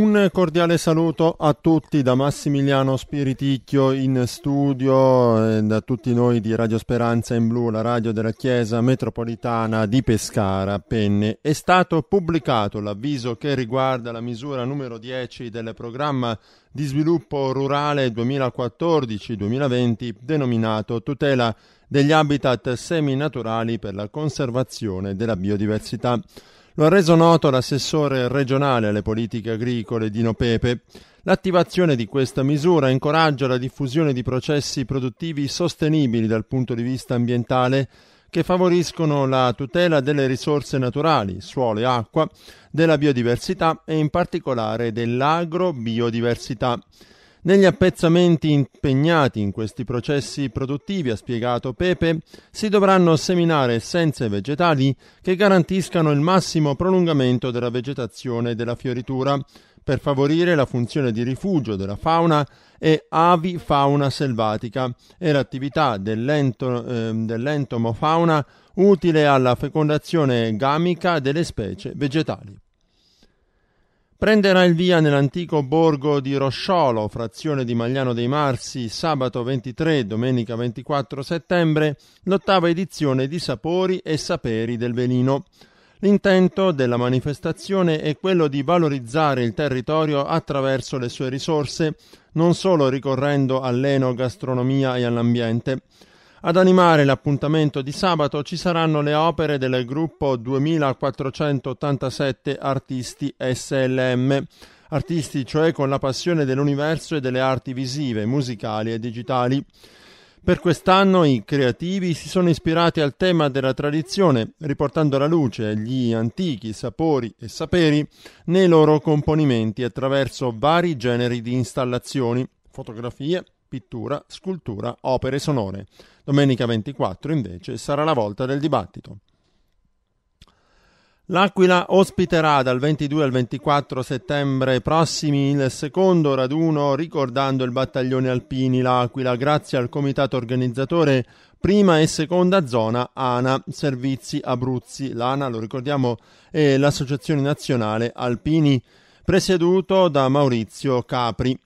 Un cordiale saluto a tutti da Massimiliano Spiriticchio in studio e da tutti noi di Radio Speranza in Blu, la radio della Chiesa Metropolitana di Pescara, Penne. È stato pubblicato l'avviso che riguarda la misura numero 10 del programma di sviluppo rurale 2014-2020 denominato tutela degli habitat seminaturali per la conservazione della biodiversità. Lo ha reso noto l'assessore regionale alle politiche agricole Dino Pepe. L'attivazione di questa misura incoraggia la diffusione di processi produttivi sostenibili dal punto di vista ambientale che favoriscono la tutela delle risorse naturali, suolo e acqua, della biodiversità e in particolare dell'agrobiodiversità. biodiversità negli appezzamenti impegnati in questi processi produttivi, ha spiegato Pepe, si dovranno seminare essenze vegetali che garantiscano il massimo prolungamento della vegetazione e della fioritura, per favorire la funzione di rifugio della fauna e avifauna selvatica e l'attività dell'ento, eh, dell'entomofauna utile alla fecondazione gamica delle specie vegetali prenderà il via nell'antico borgo di Rosciolo, frazione di Magliano dei Marsi, sabato 23 e domenica 24 settembre, l'ottava edizione di Sapori e Saperi del Velino. L'intento della manifestazione è quello di valorizzare il territorio attraverso le sue risorse, non solo ricorrendo all'enogastronomia e all'ambiente. Ad animare l'appuntamento di sabato ci saranno le opere del gruppo 2487 artisti SLM, artisti cioè con la passione dell'universo e delle arti visive, musicali e digitali. Per quest'anno i creativi si sono ispirati al tema della tradizione, riportando alla luce gli antichi sapori e saperi nei loro componimenti attraverso vari generi di installazioni, fotografie, pittura, scultura, opere sonore. Domenica 24 invece sarà la volta del dibattito. L'Aquila ospiterà dal 22 al 24 settembre prossimi il secondo raduno ricordando il battaglione alpini L'Aquila grazie al comitato organizzatore prima e seconda zona ANA, Servizi Abruzzi, l'ANA lo ricordiamo è l'Associazione Nazionale Alpini presieduto da Maurizio Capri.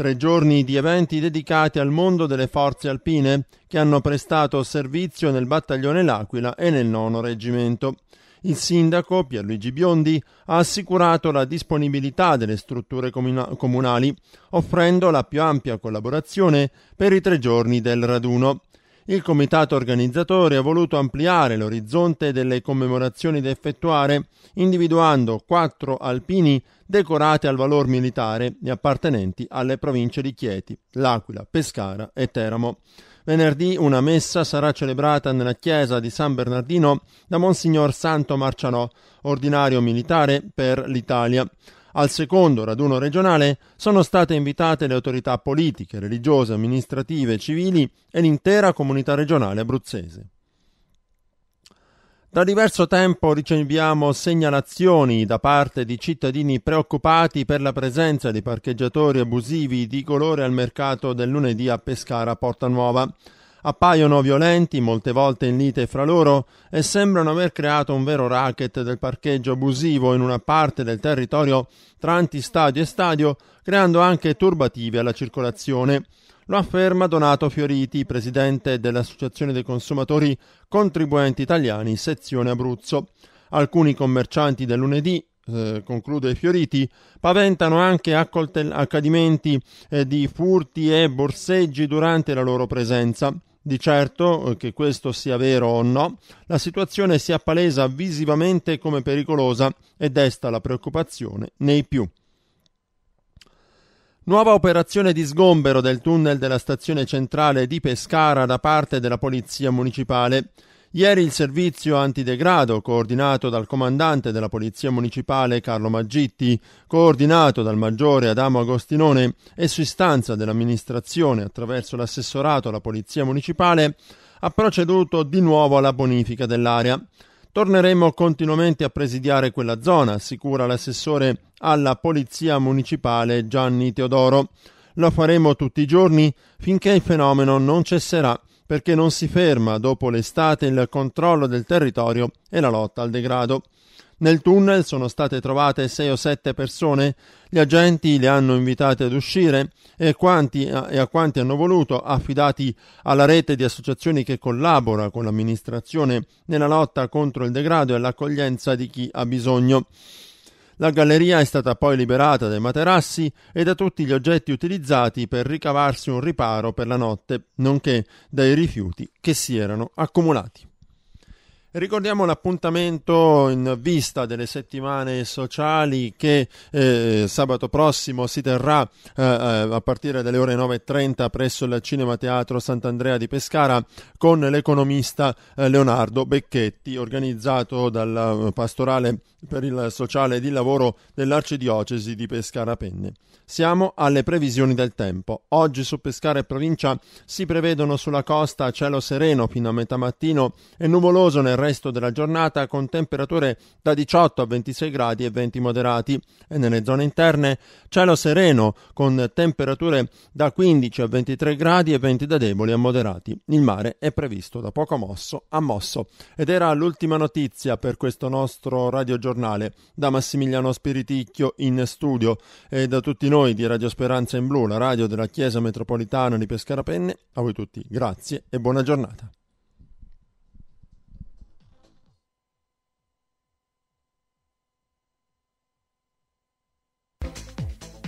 Tre giorni di eventi dedicati al mondo delle forze alpine che hanno prestato servizio nel battaglione L'Aquila e nel nono reggimento. Il sindaco Pierluigi Biondi ha assicurato la disponibilità delle strutture comunali, offrendo la più ampia collaborazione per i tre giorni del raduno. Il comitato organizzatore ha voluto ampliare l'orizzonte delle commemorazioni da effettuare, individuando quattro alpini decorati al valor militare e appartenenti alle province di Chieti, L'Aquila, Pescara e Teramo. Venerdì una messa sarà celebrata nella chiesa di San Bernardino da Monsignor Santo Marcianò, ordinario militare per l'Italia. Al secondo raduno regionale sono state invitate le autorità politiche, religiose, amministrative, civili e l'intera comunità regionale abruzzese. Da diverso tempo riceviamo segnalazioni da parte di cittadini preoccupati per la presenza di parcheggiatori abusivi di colore al mercato del lunedì a Pescara Porta Nuova appaiono violenti molte volte in lite fra loro e sembrano aver creato un vero racket del parcheggio abusivo in una parte del territorio tra antistadio e stadio, creando anche turbative alla circolazione. Lo afferma Donato Fioriti, presidente dell'Associazione dei consumatori contribuenti italiani, sezione Abruzzo. Alcuni commercianti del lunedì eh, conclude Fioriti, paventano anche accoltel- accadimenti eh, di furti e borseggi durante la loro presenza. Di certo, eh, che questo sia vero o no, la situazione si appalesa visivamente come pericolosa e desta la preoccupazione nei più. Nuova operazione di sgombero del tunnel della stazione centrale di Pescara da parte della Polizia Municipale. Ieri il servizio antidegrado, coordinato dal comandante della Polizia Municipale Carlo Maggitti, coordinato dal maggiore Adamo Agostinone e su istanza dell'amministrazione attraverso l'assessorato alla Polizia Municipale, ha proceduto di nuovo alla bonifica dell'area. Torneremo continuamente a presidiare quella zona, assicura l'assessore alla Polizia Municipale Gianni Teodoro. Lo faremo tutti i giorni finché il fenomeno non cesserà perché non si ferma dopo l'estate il controllo del territorio e la lotta al degrado. Nel tunnel sono state trovate sei o sette persone, gli agenti le hanno invitate ad uscire e, quanti, e a quanti hanno voluto, affidati alla rete di associazioni che collabora con l'amministrazione nella lotta contro il degrado e l'accoglienza di chi ha bisogno. La galleria è stata poi liberata dai materassi e da tutti gli oggetti utilizzati per ricavarsi un riparo per la notte, nonché dai rifiuti che si erano accumulati. Ricordiamo l'appuntamento in vista delle settimane sociali che eh, sabato prossimo si terrà eh, eh a partire dalle ore 9.30 presso il Cinema Teatro Sant'Andrea di Pescara con l'economista eh, Leonardo Becchetti, organizzato dal eh, pastorale per il sociale di lavoro dell'Arcidiocesi di Pescara Penne. Siamo alle previsioni del tempo. Oggi su Pescara e provincia si prevedono sulla costa cielo sereno fino a metà mattino e nuvoloso nel resto della giornata con temperature da 18 a 26 gradi e venti moderati e nelle zone interne cielo sereno con temperature da 15 a 23 gradi e venti da deboli a moderati. Il mare è previsto da poco mosso a mosso ed era l'ultima notizia per questo nostro radiogiornale da Massimiliano Spiriticchio in studio e da tutti noi di Radio Speranza in Blu, la radio della Chiesa Metropolitana di Pescara Penne. A voi tutti grazie e buona giornata.